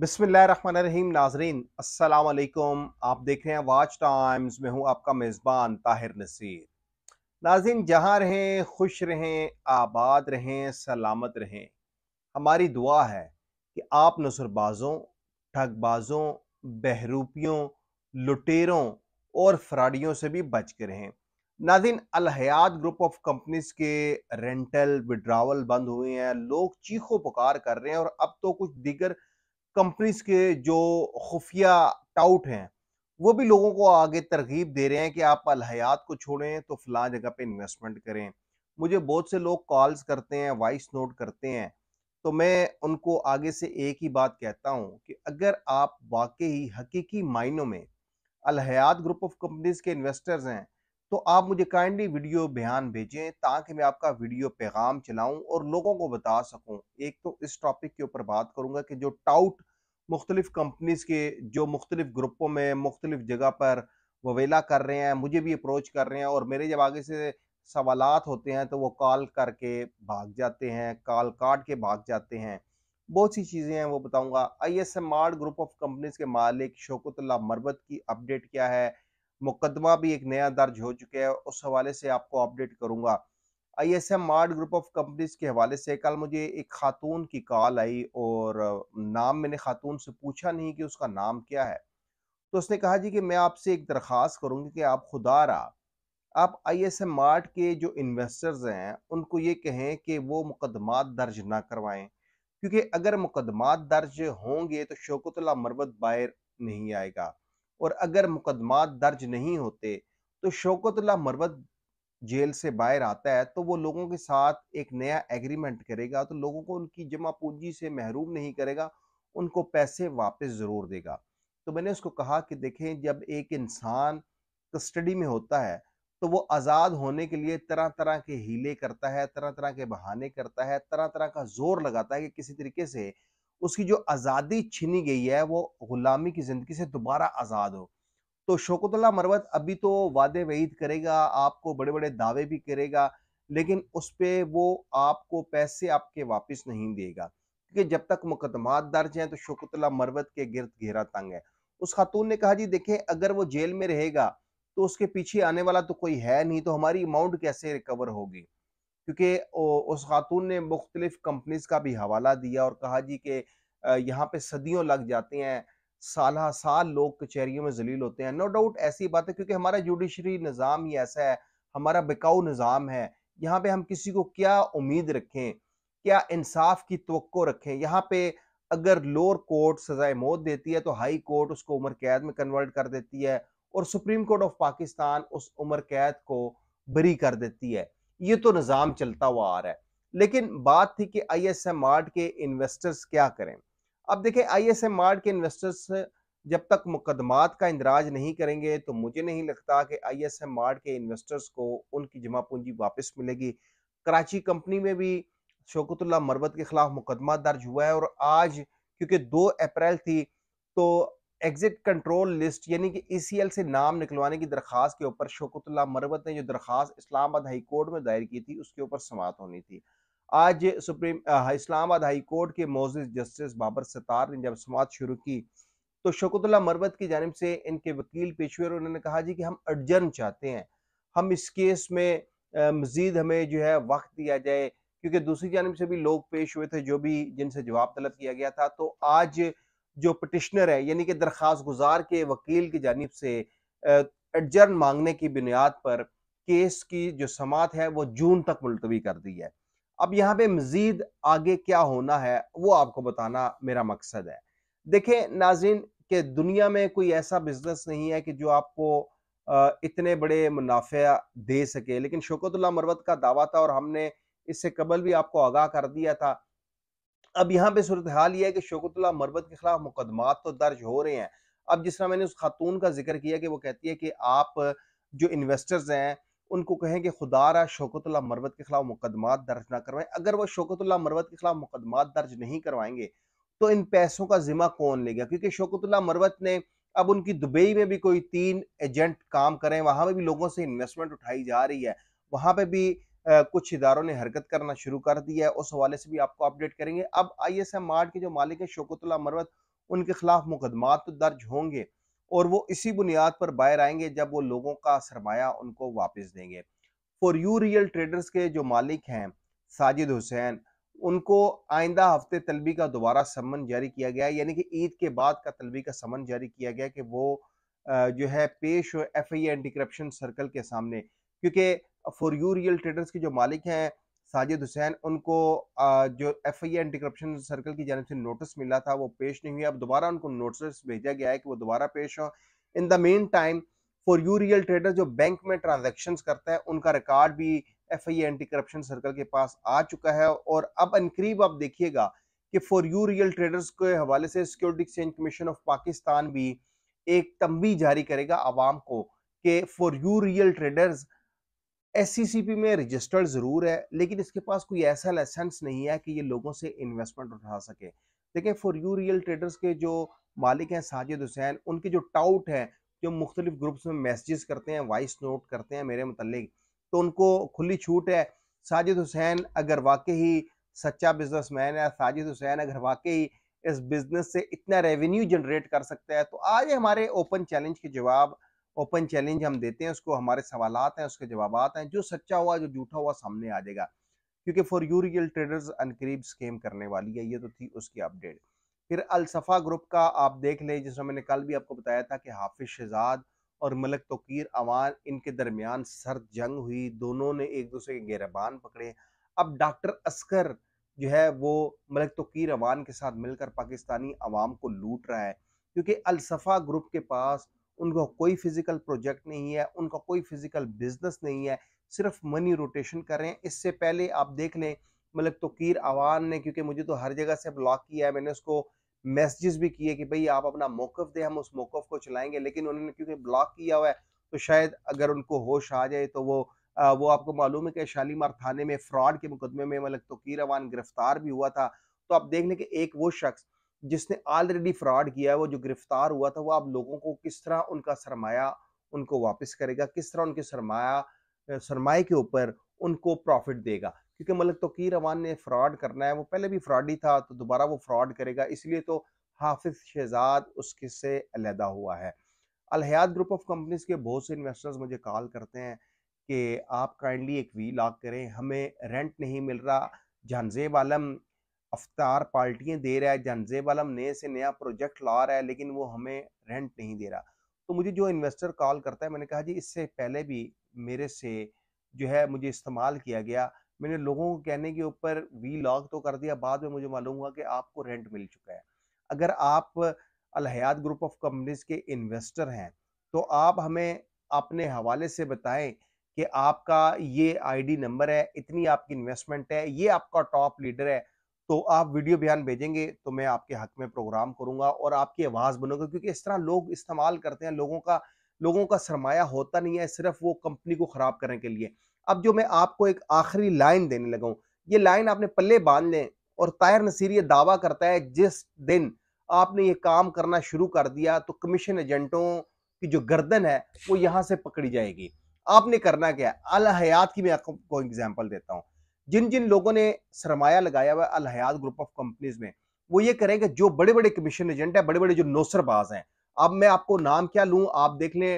बिसमीम नाजरीन असलकुम आप देख रहे हैं वाच टाइम्स में हूँ आपका मेज़बान ताहिर नसीर नाजरीन जहाँ रहें खुश रहें आबाद रहें सलामत रहें हमारी दुआ है कि आप नसरबाज़ों ठगबाज़ों बहरूपियों लुटेरों और फ्राडियों से भी बच के रहें नाजिन अलहयात ग्रुप ऑफ कंपनीज के रेंटल विड्रावल बंद हुए हैं लोग चीखों पुकार कर रहे हैं और अब तो कुछ दिगर कंपनीज के जो खुफिया टाउट हैं वो भी लोगों को आगे तरगीब दे रहे हैं कि आप अलहयात को छोड़ें तो फला जगह पे इन्वेस्टमेंट करें मुझे बहुत से लोग कॉल्स करते हैं वॉइस नोट करते हैं तो मैं उनको आगे से एक ही बात कहता हूँ कि अगर आप वाकई हकीकी मायनों में अलहयात ग्रुप ऑफ कंपनीज के इन्वेस्टर्स हैं तो आप मुझे काइंडली वीडियो बयान भेजें ताकि मैं आपका वीडियो पैगाम चलाऊं और लोगों को बता सकूं एक तो इस टॉपिक के ऊपर बात करूंगा कि जो टाउट मुख्तलिफ कंपनीज के जो मुख्तलिफ ग्रुपों में मुख्तलिफ जगह पर ववेला कर रहे हैं मुझे भी अप्रोच कर रहे हैं और मेरे जब आगे से सवाल होते हैं तो वो कॉल करके भाग जाते हैं कॉल काट के भाग जाते हैं बहुत सी चीज़ें हैं वो बताऊंगा I S M R group of companies के मालिक शोकतुल्ला मरबत की अपडेट क्या है मुकदमा भी एक नया दर्ज हो चुका है उस हवाले से आपको अपडेट करूंगा I S M mart group of companies के हवाले से कल मुझे एक खातून की कॉल आई और नाम मैंने खातून से पूछा नहीं कि उसका नाम क्या है तो उसने कहा जी कि मैं आपसे एक दरख्वास्त करूंगी कि आप खुदा रहा आप आई एस एम मार्ट के जो इन्वेस्टर्स हैं उनको ये कहें कि वो मुकदमा दर्ज ना करवाएं क्योंकि अगर मुकदमा दर्ज होंगे तो शोकतुल्ला मरबत बाहर नहीं आएगा और अगर मुकदमा दर्ज नहीं होते तो शौकतुल्ला मरवत जेल से बाहर आता है तो वो लोगों के साथ एक नया एग्रीमेंट करेगा तो लोगों को उनकी जमा पूंजी से महरूम नहीं करेगा उनको पैसे वापस ज़रूर देगा तो मैंने उसको कहा कि देखें जब एक इंसान कस्टडी में होता है तो वो आज़ाद होने के लिए तरह तरह के हीले करता है तरह तरह के बहाने करता है तरह तरह का जोर लगाता है कि किसी तरीके से उसकी जो आज़ादी छीनी गई है वो ग़ुलामी की ज़िंदगी से दोबारा आज़ाद हो तो शोकतुल्ला मरवत अभी तो वादे वहीद करेगा आपको बड़े बड़े दावे भी करेगा लेकिन उस पर वो आपको पैसे आपके वापस नहीं देगा क्योंकि जब तक मुकदमात दर्ज हैं तो शोकतुल्ला मरवत के गिरद घेरा तंग है उस खातून ने कहा जी देखें अगर वो जेल में रहेगा तो उसके पीछे आने वाला तो कोई है नहीं तो हमारी अमाउंट कैसे रिकवर होगी क्योंकि उस खातून ने मुख्तलिफ कंपनीज का भी हवाला दिया और कहा जी कि यहाँ पे सदियों लग जाते हैं साल साल लोग कचहरियों में जलील होते हैं नो डाउट ऐसी बात है क्योंकि हमारा जुडिशरी निज़ाम ही ऐसा है हमारा बिकाऊ निज़ाम है यहाँ पे हम किसी को क्या उम्मीद रखें क्या इंसाफ की तो रखें यहाँ पे अगर लोअर कोर्ट सजाए मौत देती है तो हाई कोर्ट उसको उम्र कैद में कन्वर्ट कर देती है और सुप्रीम कोर्ट ऑफ पाकिस्तान उस उम्र कैद को बरी कर देती है ये तो निज़ाम चलता हुआ आ रहा है लेकिन बात थी कि आई एस एम आर्ट के इन्वेस्टर्स क्या करें अब देखें आई एस एम आर्ट के इन्वेस्टर्स जब तक मुकदमात का इंदराज नहीं करेंगे तो मुझे नहीं लगता कि आई एस एम आर्ट के इन्वेस्टर्स को उनकी जमा पूंजी वापस मिलेगी कराची कंपनी में भी शौकतुल्ला मरबत के खिलाफ मुकदमा दर्ज हुआ है और आज क्योंकि दो अप्रैल थी तो एग्जिट कंट्रोल लिस्ट यानी कि ई e से नाम निकलवाने की दरख्वास्त के ऊपर शोकतुल्ला मरवत ने जो दरख्वास्त इस्लामाबाद हाई कोर्ट में दायर की थी उसके ऊपर समात होनी थी आज सुप्रीम इस्लामाबाद हाई कोर्ट के मोज जस्टिस बाबर सतार ने जब समात शुरू की तो शोकतुल्ला मरवत की जानब से इनके वकील पेशवर उन्होंने कहा जी कि हम अर्जन चाहते हैं हम इस केस में मज़ीद हमें जो है वक्त दिया जाए क्योंकि दूसरी जानब से भी लोग पेश हुए थे जो भी जिनसे जवाब तलब किया गया था तो आज जो पटिशनर है यानी कि दरख्वास्त गुजार के वकील की जानब से एडजर्न मांगने की बुनियाद पर केस की जो समात है वो जून तक मुलतवी कर दी है अब यहाँ पे मज़ीद आगे क्या होना है वो आपको बताना मेरा मकसद है देखे नाजिन के दुनिया में कोई ऐसा बिजनेस नहीं है कि जो आपको इतने बड़े मुनाफा दे सके लेकिन शोकतुल्ला मरवत का दावा था और हमने इससे कबल भी आपको आगाह कर दिया था अब यहाँ पे सूरत हाल यह है कि शोकतुल्ला मरबत के खिलाफ मुकदमा तो दर्ज हो रहे हैं अब जिस तरह मैंने उस खातून का जिक्र किया कि वो कहती है कि आप जो इन्वेस्टर्स हैं उनको कहें कि खुदारा शोकतुल्ला मरवत के खिलाफ मुकदमा दर्ज ना करवाएं अगर वो शोकतुल्ला मरवत के खिलाफ मुकदमा दर्ज नहीं करवाएंगे तो इन पैसों का जिम्मा कौन लेगा क्योंकि शोकतुल्ला मरवत ने अब उनकी दुबई में भी कोई तीन एजेंट काम करें वहां पर भी लोगों से इन्वेस्टमेंट उठाई जा रही है वहां पर भी कुछ इदारों ने हरकत करना शुरू कर दिया है उस हवाले से भी आपको अपडेट करेंगे अब आई एस एम मार्ट के जो मालिक है शोकतुल्ला मरवत उनके खिलाफ मुकदमा तो दर्ज होंगे और वो इसी बुनियाद पर बाहर आएंगे जब वो लोगों का सरमाया उनको वापस देंगे फॉर यू रियल ट्रेडर्स के जो मालिक हैं साजिद हुसैन उनको आइंदा हफ्ते तलबी का दोबारा समन जारी किया गया यानी कि ईद के बाद का तलबी का समन जारी किया गया कि वो जो है पेश हो F I anti corruption circle के सामने क्योंकि फॉर यू रियल ट्रेडर्स के जो मालिक हैं साजिद हुसैन उनको जो F I anti corruption circle की जानब से नोटिस मिला था वो पेश नहीं हुआ अब दोबारा उनको नोटिस भेजा गया है कि वो दोबारा पेश हो in the meantime for you real trader जो बैंक में ट्रांजेक्शन करता है उनका रिकॉर्ड भी F I anti corruption circle के पास आ चुका है और अब अनकरीब आप देखिएगा कि फॉर यू रियल ट्रेडर्स के हवाले से security exchange commission of Pakistan भी एक तंबी जारी करेगा आवाम को कि for you real traders S e में रजिस्टर्ड ज़रूर है लेकिन इसके पास कोई ऐसा लाइसेंस नहीं है कि ये लोगों से इन्वेस्टमेंट उठा सके देखें फॉर यू रियल ट्रेडर्स के जो मालिक हैं साजिद हुसैन उनके जो टाउट हैं जो मुख्तलिफ ग्रुप्स में मैसेजेस करते हैं वॉइस नोट करते हैं मेरे मतलब तो उनको खुली छूट है साजिद हुसैन अगर वाकई ही सच्चा मैन है साजिद हुसैन अगर वाकई इस बिजनेस से इतना रेवेन्यू जनरेट कर सकता है तो आज हमारे ओपन चैलेंज के जवाब ओपन चैलेंज हम देते हैं उसको हमारे सवाल हैं उसके जवाब हैं जो सच्चा हुआ जो झूठा हुआ सामने आ जाएगा क्योंकि फॉर यू रियल ट्रेडर्स अनकरीब स्कैम करने वाली है ये तो थी उसकी अपडेट फिर अलसफ़ा ग्रुप का आप देख लें जिसमें मैंने कल भी आपको बताया था कि हाफिज शहजाद और मलक तोकीर अवान इनके दरमियान सर्द जंग हुई दोनों ने एक दूसरे के गिरबान पकड़े अब डॉक्टर असकर जो है वो मलक तोकीर अवान के साथ मिलकर पाकिस्तानी अवाम को लूट रहा है क्योंकि अलसफ़ा ग्रुप के पास उनका कोई फिजिकल प्रोजेक्ट नहीं है उनका कोई फिजिकल बिजनेस नहीं है सिर्फ मनी रोटेशन कर रहे हैं इससे पहले आप देख लें मतलब कीर आवान ने क्योंकि मुझे तो हर जगह से ब्लॉक किया है मैंने उसको मैसेजेस भी किए कि भाई आप अपना मौकफ दें हम उस मौकफ को चलाएंगे लेकिन उन्होंने क्योंकि ब्लॉक किया हुआ है तो शायद अगर उनको होश आ जाए तो वो आ, वो आपको मालूम है कि शालीमार थाने में फ्रॉड के मुकदमे में मलक मतलब तोकीर अवान गिरफ्तार भी हुआ था तो आप देख लें कि एक वो शख्स जिसने ऑलरेडी फ्रॉड किया है वो जो गिरफ्तार हुआ था वो आप लोगों को किस तरह उनका सरमाया उनको वापस करेगा किस तरह उनके सरमाया सरमाए के ऊपर उनको प्रॉफिट देगा क्योंकि मलक की रवान ने फ्रॉड करना है वो पहले भी फ्रॉड ही था तो दोबारा वो फ्रॉड करेगा इसलिए तो हाफिज शहजाद उसके से अलहदा हुआ है अलहयात ग्रुप ऑफ कंपनीज के बहुत से इन्वेस्टर्स मुझे कॉल करते हैं कि आप काइंडली एक वी लॉक करें हमें रेंट नहीं मिल रहा जानजेब आलम अफ्तार पार्टियाँ दे रहा है जनजेब आलम नए से नया प्रोजेक्ट ला रहा है लेकिन वो हमें रेंट नहीं दे रहा तो मुझे जो इन्वेस्टर कॉल करता है मैंने कहा जी इससे पहले भी मेरे से जो है मुझे इस्तेमाल किया गया मैंने लोगों को कहने के ऊपर वी लॉग तो कर दिया बाद में मुझे मालूम हुआ कि आपको रेंट मिल चुका है अगर आप अलहयात ग्रुप ऑफ कंपनीज के इन्वेस्टर हैं तो आप हमें अपने हवाले से बताएं कि आपका ये आईडी नंबर है इतनी आपकी इन्वेस्टमेंट है ये आपका टॉप लीडर है तो आप वीडियो बयान भेजेंगे तो मैं आपके हक में प्रोग्राम करूंगा और आपकी आवाज़ बनूंगा क्योंकि इस तरह लोग इस्तेमाल करते हैं लोगों का लोगों का सरमाया होता नहीं है सिर्फ वो कंपनी को ख़राब करने के लिए अब जो मैं आपको एक आखिरी लाइन देने लगा ये लाइन आपने पल्ले बांध लें और तायर नसीर ये दावा करता है जिस दिन आपने ये काम करना शुरू कर दिया तो कमीशन एजेंटों की जो गर्दन है वो यहाँ से पकड़ी जाएगी आपने करना क्या अल हयात की मैं आपको एग्जाम्पल देता हूँ जिन जिन लोगों ने सरमाया लगाया हुआ अलहयात ग्रुप ऑफ कंपनीज में वो ये करें कि जो बड़े बड़े कमीशन एजेंट है बड़े बड़े जो नौसरबाज हैं अब मैं आपको नाम क्या लूँ आप देख लें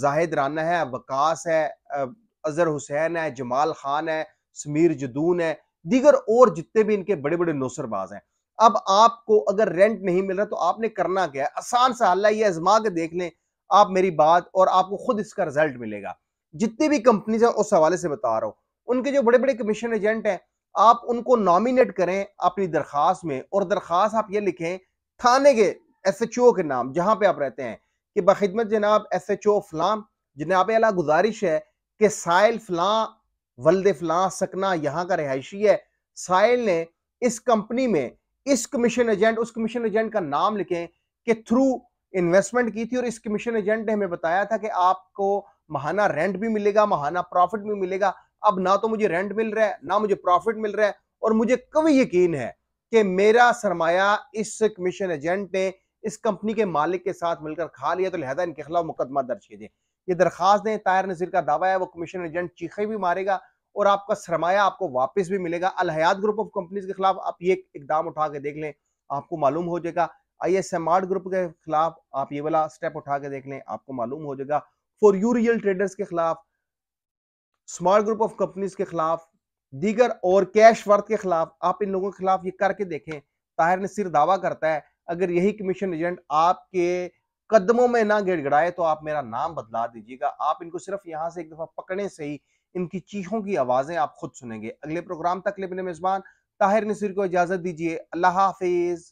जाहिद राना है वकास है अजहर हुसैन है जमाल खान है समीर जदून है दीगर और जितने भी इनके बड़े बड़े नौसरबाज हैं अब आपको अगर रेंट नहीं मिल रहा तो आपने करना क्या है आसान सा हल्ला ये आजमा के देख लें आप मेरी बात और आपको खुद इसका रिजल्ट मिलेगा जितनी भी कंपनीज हैं उस हवाले से बता रहा हूँ उनके जो बड़े बड़े कमीशन एजेंट हैं आप उनको नॉमिनेट करें अपनी दरख्वास्त में और दरख्वास्त आप ये लिखें थाने के एस एच ओ के नाम जहाँ पे आप रहते हैं कि बखिदमत जनाब एस एच ओ फलाम जनाब अला गुजारिश है कि साइल फलां वल्द फलां सकना यहाँ का रिहायशी है साइल ने इस कंपनी में इस कमीशन एजेंट उस कमीशन एजेंट का नाम लिखें कि थ्रू इन्वेस्टमेंट की थी और इस कमीशन एजेंट ने हमें बताया था कि आपको महाना रेंट भी मिलेगा महाना प्रॉफिट भी मिलेगा अब ना तो मुझे रेंट मिल रहा है ना मुझे प्रॉफिट मिल रहा है और मुझे कभी यकीन है कि मेरा सरमाया इस कमीशन एजेंट ने इस कंपनी के मालिक के साथ मिलकर खा लिया तो लिहाजा इनके खिलाफ मुकदमा दर्ज कीजिए ये दरखास्त दें तायर नजीर का दावा है वो कमीशन एजेंट चीखे भी मारेगा और आपका सरमाया आपको वापस भी मिलेगा अलहयात ग्रुप ऑफ कंपनीज के खिलाफ आप ये इकदाम उठा के देख लें आपको मालूम हो जाएगा I S M R group के खिलाफ आप ये वाला स्टेप उठा के देख लें आपको मालूम हो जाएगा फॉर यू रियल ट्रेडर्स के खिलाफ स्मॉल ग्रुप ऑफ कंपनीज के खिलाफ दीगर और कैश वर्थ के खिलाफ आप इन लोगों के खिलाफ ये करके देखें ताहिर ने सिर दावा करता है अगर यही कमीशन एजेंट आपके कदमों में ना गिड़गड़ाए तो आप मेरा नाम बदला दीजिएगा आप इनको सिर्फ यहाँ से एक दफा पकड़े से ही इनकी चीखों की आवाजें आप खुद सुनेंगे अगले प्रोग्राम तक लेने मेजबान ताहिर नसीर को इजाजत दीजिए अल्लाह हाफिज़